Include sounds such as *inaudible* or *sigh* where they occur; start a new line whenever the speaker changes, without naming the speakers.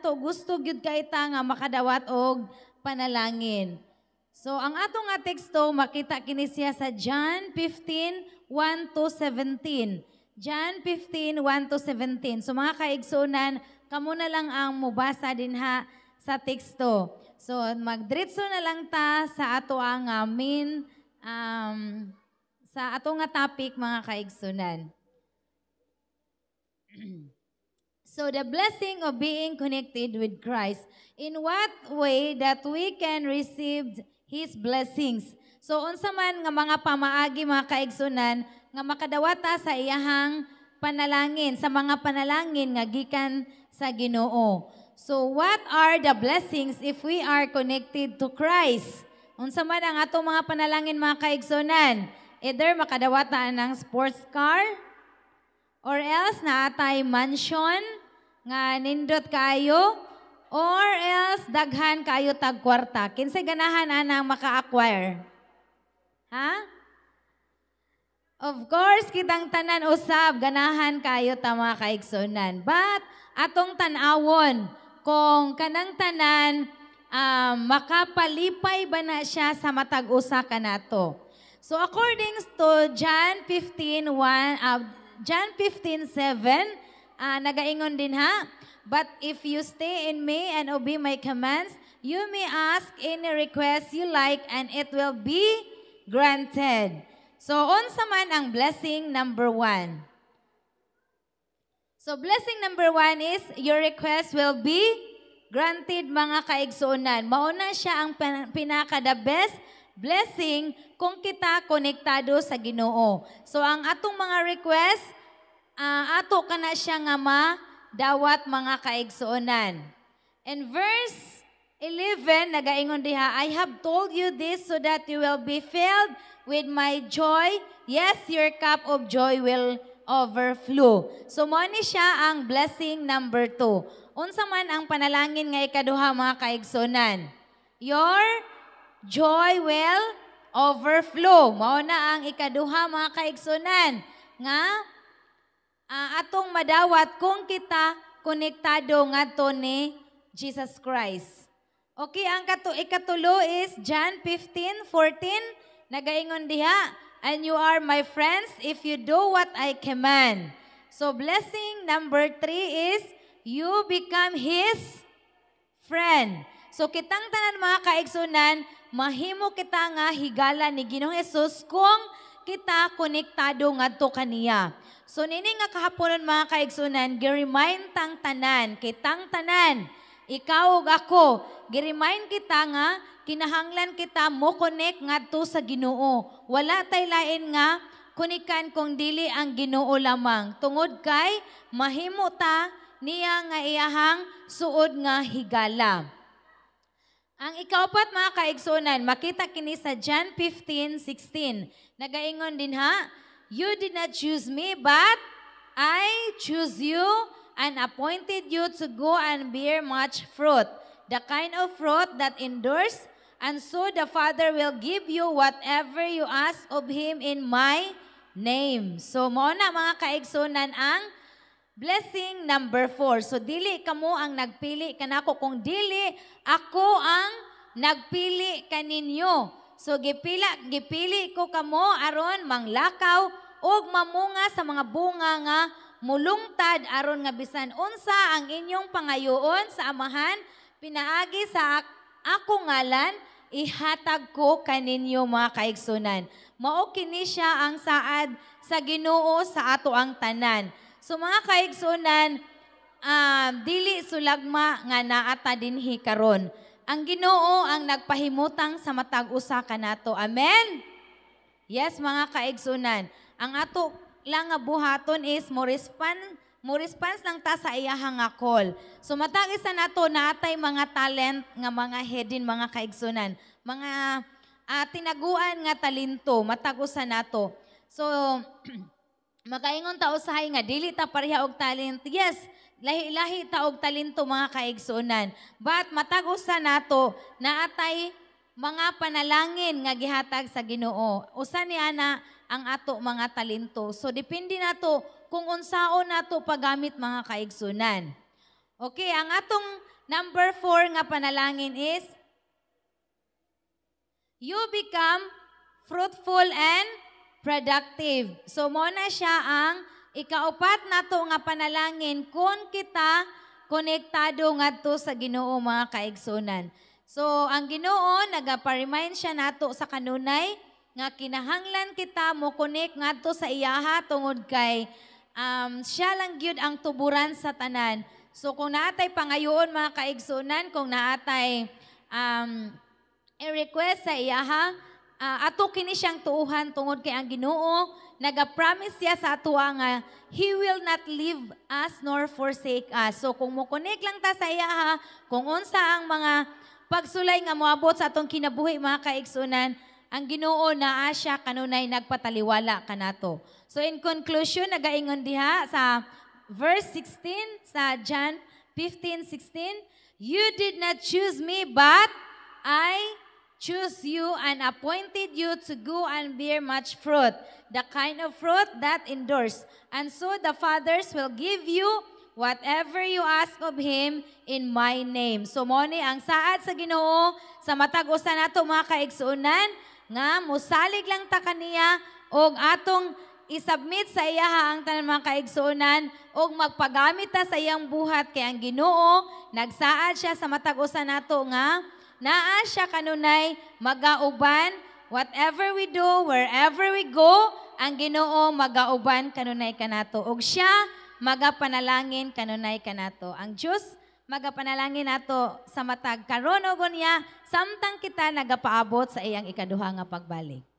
to gusto gyud kay ta nga makadawat og panalangin. So ang atong nga teksto makita kini siya sa John 15:1 to 17. John 15:1 to 17. So mga kaigsoonan, kamo na lang ang mubasa dinha sa teksto. So magdiretso na lang ta sa ato ang uh, main um, sa ato nga topic mga kaigsoonan. *clears throat* So the blessing of being connected with Christ, in what way that we can receive His blessings? So unsa man nga mga pamaagi mga kaigsunan nga makadawata sa iyahang panalangin, sa mga panalangin nga gikan sa Ginoo. So what are the blessings if we are connected to Christ? Unsa man ang ato mga panalangin mga kaigsunan? Either makadawata ng sports car, or else na atay mansion, nga nindot kayo or else daghan kayo tagkwarta. Kinsay ganahan anang maka-acquire? Ha? Of course, kitang tanan usab, ganahan kayo tama mga kaigsunan. But, atong tanawon, kung kanang tanan, um, makapalipay ba na siya sa matag-usa ka na to? So according to John 15, 1, uh, John 15, 7, uh, nagaingon din ha. But if you stay in me and obey my commands, you may ask any request you like and it will be granted. So, unsa man ang blessing number one. So, blessing number one is your request will be granted mga kaigsuonan. Mauna siya ang pinaka the best blessing kung kita konektado sa Ginoo. So, ang atong mga request, uh, ato kana siya nga ma dawat mga kaigsuonan. And verse 11 nagaingon diha, I have told you this so that you will be filled with my joy. Yes, your cup of joy will overflow. So mo siya ang blessing number 2. Unsa man ang panalangin nga ikaduha mga kaigsuonan? Your joy will overflow. Mao na ang ikaduha mga kaigsuonan nga uh, atong madawat kung kita konektado ngadto ni Jesus Christ. Okay, ang kato, ikatulo is John 15:14 nagaingon diha, and you are my friends if you do what I command. So blessing number three is you become his friend. So kitang tanan mga kaigsunan, mahimo kita nga higala ni Ginoong Hesus kung kita konektado ngadto kaniya. So nini nga kahaponon mga kaigsunan, giremind tang tanan, kitang tanan, ikaw ug ako, giremind kita nga kinahanglan kita mo connect ngadto sa Ginoo. Wala tay lain nga kunikan kung dili ang Ginoo lamang. Tungod kay mahimo ta niya nga iyahang suod nga higala. Ang ikaupat mga kaigsunan, makita kini sa John 15:16. Nagaingon din ha, You did not choose me, but I choose you and appointed you to go and bear much fruit, the kind of fruit that endures, and so the Father will give you whatever you ask of Him in my name. So, mo na mga kaigsunan ang Blessing number four. So, dili kamo ang nagpili kanako. Kung dili, ako ang nagpili kaninyo. So, gipila, gipili ko kamo aron manglakaw og mamunga sa mga bunga nga mulungtad aron nga bisan unsa ang inyong pangayoon sa amahan pinaagi sa ako ngalan ihatag ko kaninyo mga kaigsunan mao kini siya ang saad sa Ginoo sa ato ang tanan So mga kaigsunan, uh, dili sulagma nga naata dinhi karon. Ang Ginoo ang nagpahimutang sa matag usa kanato. Amen. Yes, mga kaigsunan. Ang ato lang nga buhaton is mo respond mo response lang ta sa iyahang nga call. So matag isa nato natay mga talent nga mga hedin mga kaigsunan, mga uh, tinaguan nga talento matag usa nato. So *clears throat* Makaingon tao sa nga, dili ta pareha og talent. Yes, lahi-lahi ta og talento mga kaigsunan. But matag usa nato naatay mga panalangin nga gihatag sa Ginoo. Usa ni ana ang ato mga talento. So depende nato kung unsaon nato paggamit mga kaigsunan. Okay, ang atong number four nga panalangin is you become fruitful and productive. So, mo na siya ang ikaupat na to nga panalangin kung kita konektado nga to sa ginoo mga kaigsunan. So, ang ginoo, nagapa-remind siya nato sa kanunay, nga kinahanglan kita mo connect nga to sa iyaha tungod kay um, siya lang gyud ang tuburan sa tanan. So, kung naatay pangayoon mga kaigsunan, kung naatay um, i-request sa iyaha, uh, ato kini siyang tuuhan tungod kay ang Ginoo nagapromise siya sa ato nga ah, he will not leave us nor forsake us. So kung mo connect lang ta sa iya ha, kung unsa ang mga pagsulay nga moabot sa atong kinabuhi mga kaigsunan, ang Ginoo naa siya kanunay nagpataliwala kanato. So in conclusion, nagaingon diha sa verse 16 sa John 15:16, You did not choose me but I choose you and appointed you to go and bear much fruit, the kind of fruit that endures. And so the fathers will give you whatever you ask of Him in my name. So mo ang saad sa ginoo, sa matag usa nato mga kaigsuunan, nga musalig lang ta kaniya og atong isubmit sa iya ang tanan mga kaigsuunan og magpagamit ta sa iyang buhat kay ang Ginoo nagsaad siya sa matag usa nato nga naa siya kanunay magauban whatever we do wherever we go ang Ginoo magauban kanunay kanato ug siya magapanalangin kanunay kanato ang Dios magapanalangin nato sa matag karon og niya samtang kita nagapaabot sa iyang ikaduha nga pagbalik